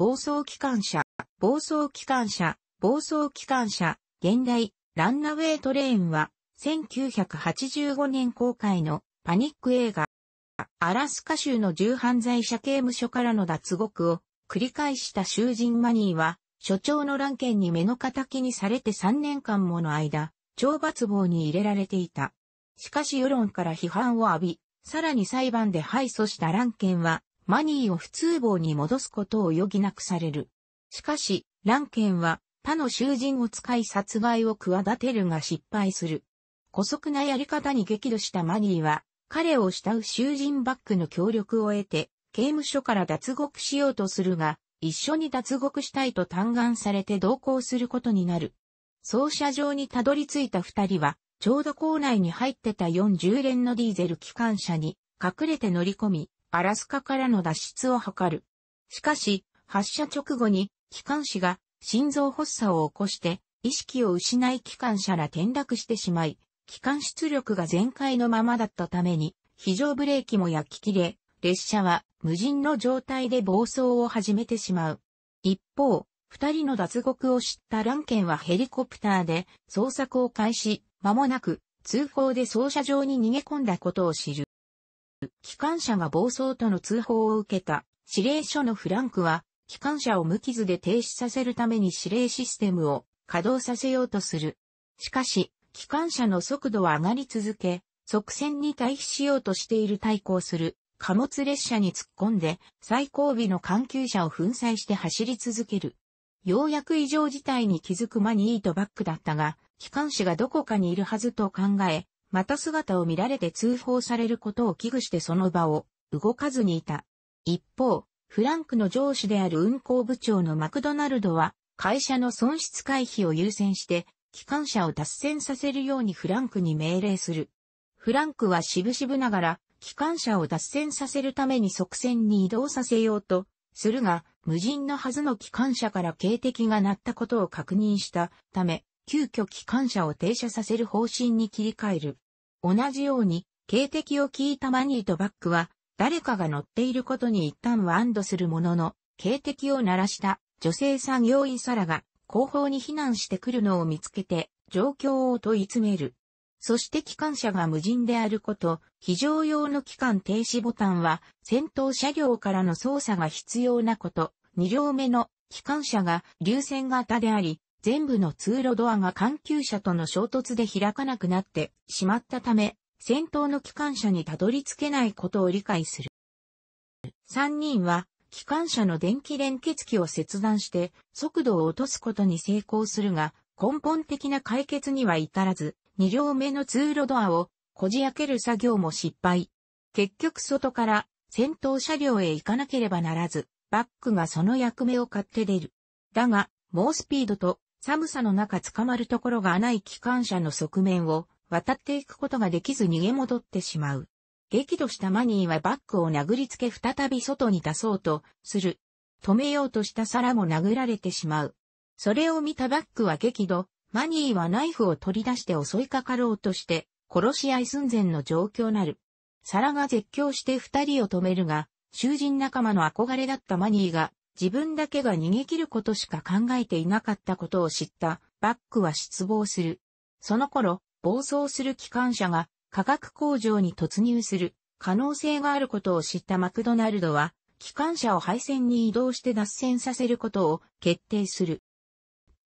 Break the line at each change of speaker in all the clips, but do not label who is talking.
暴走機関車、暴走機関車、暴走機関車、現代、ランナウェイトレインは、1985年公開のパニック映画。アラスカ州の重犯罪者刑務所からの脱獄を繰り返した囚人マニーは、所長のランケンに目の敵にされて3年間もの間、懲罰棒に入れられていた。しかし世論から批判を浴び、さらに裁判で敗訴したランケンは、マニーを普通棒に戻すことを余儀なくされる。しかし、ランケンは他の囚人を使い殺害を企てるが失敗する。古速なやり方に激怒したマニーは、彼を慕う囚人バックの協力を得て、刑務所から脱獄しようとするが、一緒に脱獄したいと嘆願されて同行することになる。奏車場にたどり着いた二人は、ちょうど校内に入ってた4 0連のディーゼル機関車に隠れて乗り込み、アラスカからの脱出を図る。しかし、発射直後に、機関士が心臓発作を起こして、意識を失い機関車ら転落してしまい、機関出力が全開のままだったために、非常ブレーキも焼き切れ、列車は無人の状態で暴走を始めてしまう。一方、二人の脱獄を知ったランケンはヘリコプターで捜索を開始、間もなく通報で操車場に逃げ込んだことを知る。機関車が暴走との通報を受けた指令所のフランクは、機関車を無傷で停止させるために指令システムを稼働させようとする。しかし、機関車の速度は上がり続け、側線に対比しようとしている対抗する貨物列車に突っ込んで最後尾の環球車を粉砕して走り続ける。ようやく異常事態に気づくマニーとバックだったが、機関士がどこかにいるはずと考え、また姿を見られて通報されることを危惧してその場を動かずにいた。一方、フランクの上司である運行部長のマクドナルドは、会社の損失回避を優先して、機関車を脱線させるようにフランクに命令する。フランクはしぶしぶながら、機関車を脱線させるために側線に移動させようと、するが、無人のはずの機関車から警笛が鳴ったことを確認したため、急遽機関車を停車させる方針に切り替える。同じように、警笛を聞いたマニーとバックは、誰かが乗っていることに一旦は安堵するものの、警笛を鳴らした女性産業員サラが後方に避難してくるのを見つけて状況を問い詰める。そして機関車が無人であること、非常用の機関停止ボタンは先頭車両からの操作が必要なこと、2両目の機関車が流線型であり、全部の通路ドアが関係車との衝突で開かなくなってしまったため、戦闘の機関車にたどり着けないことを理解する。3人は、機関車の電気連結機を切断して速度を落とすことに成功するが、根本的な解決には至らず、2両目の通路ドアをこじ開ける作業も失敗。結局外から戦闘車両へ行かなければならず、バックがその役目を買って出る。だが、猛スピードと寒さの中捕まるところがない機関車の側面を渡っていくことができず逃げ戻ってしまう。激怒したマニーはバッグを殴りつけ再び外に出そうとする。止めようとしたサラも殴られてしまう。それを見たバッグは激怒、マニーはナイフを取り出して襲いかかろうとして、殺し合い寸前の状況なる。サラが絶叫して二人を止めるが、囚人仲間の憧れだったマニーが自分だけが逃げ切ることしか考えていなかったことを知ったバックは失望する。その頃、暴走する機関車が化学工場に突入する可能性があることを知ったマクドナルドは、機関車を配線に移動して脱線させることを決定する。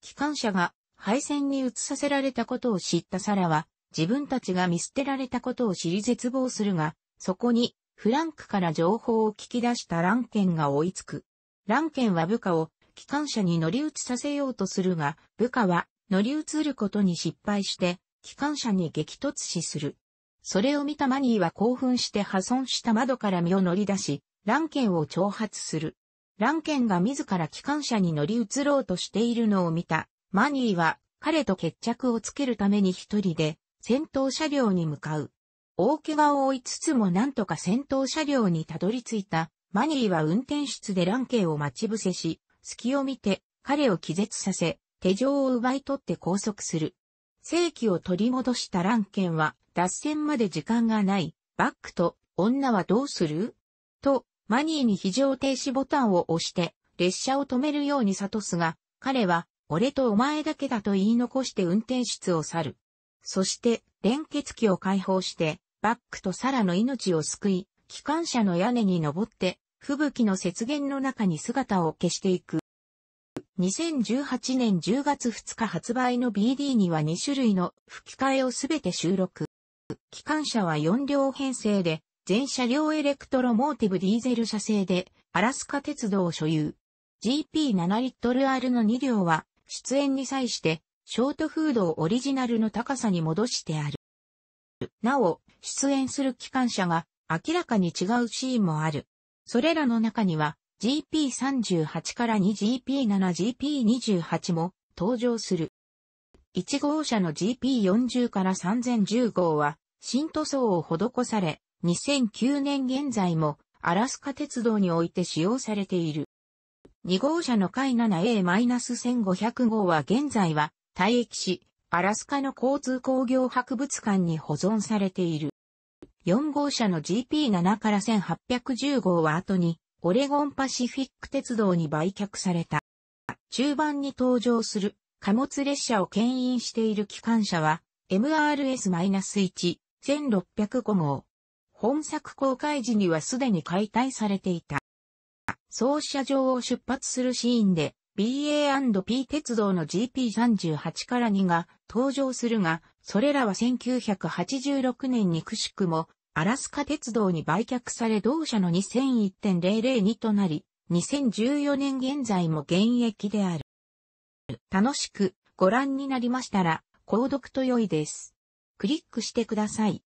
機関車が配線に移させられたことを知ったサラは、自分たちが見捨てられたことを知り絶望するが、そこにフランクから情報を聞き出したランケンが追いつく。ランケンは部下を機関車に乗り移させようとするが、部下は乗り移ることに失敗して、機関車に激突死する。それを見たマニーは興奮して破損した窓から身を乗り出し、ランケンを挑発する。ランケンが自ら機関車に乗り移ろうとしているのを見た。マニーは彼と決着をつけるために一人で戦闘車両に向かう。大怪我を追いつつもなんとか戦闘車両にたどり着いたマニーは運転室でランケを待ち伏せし、隙を見て、彼を気絶させ、手錠を奪い取って拘束する。正規を取り戻したランケンは、脱線まで時間がない、バックと、女はどうすると、マニーに非常停止ボタンを押して、列車を止めるように諭すが、彼は、俺とお前だけだと言い残して運転室を去る。そして、連結機を解放して、バックとサラの命を救い、機関車の屋根に登って、吹雪の雪原の中に姿を消していく。2018年10月2日発売の BD には2種類の吹き替えをすべて収録。機関車は4両編成で、全車両エレクトロモーティブディーゼル車製で、アラスカ鉄道を所有。GP7 リットル R の2両は、出演に際して、ショートフードをオリジナルの高さに戻してある。なお、出演する機関車が明らかに違うシーンもある。それらの中には GP38 から 2GP7、GP28 も登場する。1号車の GP40 から3010号は新塗装を施され、2009年現在もアラスカ鉄道において使用されている。2号車の海 7A-1500 号は現在は退役し、アラスカの交通工業博物館に保存されている。4号車の GP7 から1810号は後に、オレゴンパシフィック鉄道に売却された。中盤に登場する貨物列車を牽引している機関車は MRS-1、1605号。本作公開時にはすでに解体されていた。総車場を出発するシーンで BA&P 鉄道の GP38 から2が登場するが、それらは1986年にくしくも、アラスカ鉄道に売却され同社の2001.002となり、2014年現在も現役である。楽しくご覧になりましたら、購読と良いです。クリックしてください。